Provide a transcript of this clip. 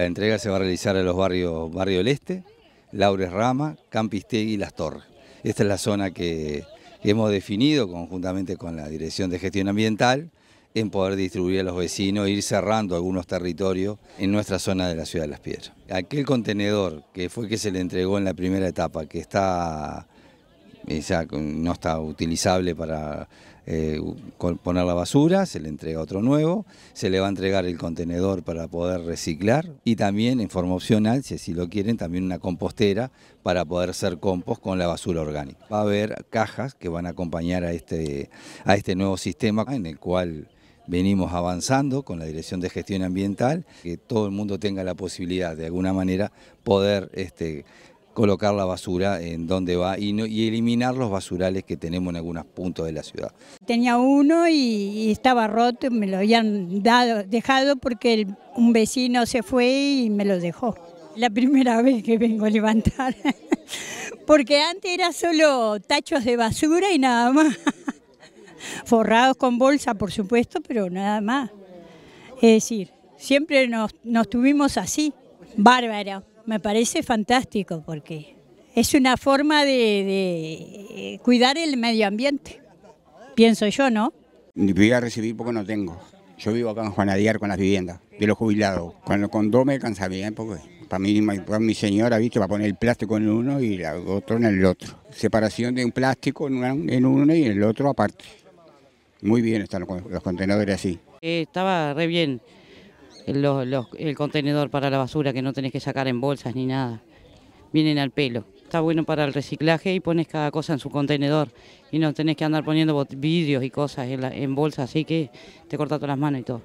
La entrega se va a realizar en los barrios Barrio del Este, Laures Rama, Campistegui y Las Torres. Esta es la zona que, que hemos definido conjuntamente con la Dirección de Gestión Ambiental en poder distribuir a los vecinos e ir cerrando algunos territorios en nuestra zona de la Ciudad de las Piedras. Aquel contenedor que fue que se le entregó en la primera etapa, que está ya no está utilizable para eh, poner la basura, se le entrega otro nuevo, se le va a entregar el contenedor para poder reciclar y también en forma opcional, si así lo quieren, también una compostera para poder hacer compost con la basura orgánica. Va a haber cajas que van a acompañar a este, a este nuevo sistema en el cual venimos avanzando con la Dirección de Gestión Ambiental, que todo el mundo tenga la posibilidad de alguna manera poder este, colocar la basura en donde va y, y eliminar los basurales que tenemos en algunos puntos de la ciudad. Tenía uno y, estaba roto, me lo habían dado, dejado porque un vecino se fue y me lo dejó. La primera vez que vengo a levantar, porque antes era solo tachos de basura y nada más, forrados con bolsa por supuesto, pero nada más. Es decir, siempre nos, nos tuvimos así, bárbaro. Me parece fantástico porque es una forma de, eh, cuidar el medio ambiente, pienso yo, ¿no? Ni voy a recibir porque no tengo. Yo vivo acá en Juanadiar con las viviendas de los jubilados. Cuando con dos me cansa bien porque para mí, mi señora, ¿viste? va a poner el plástico en uno y el otro en el otro. Separación de un plástico en, uno y en el otro aparte. Muy bien están los contenedores así. Eh, estaba re bien el contenedor para la basura que no tenés que sacar en bolsas ni nada. Vienen al pelo. Está bueno para el reciclaje y pones cada cosa en su contenedor y no tenés que andar poniendo vidrios y cosas en, en bolsas, así que te corta todas las manos y todo.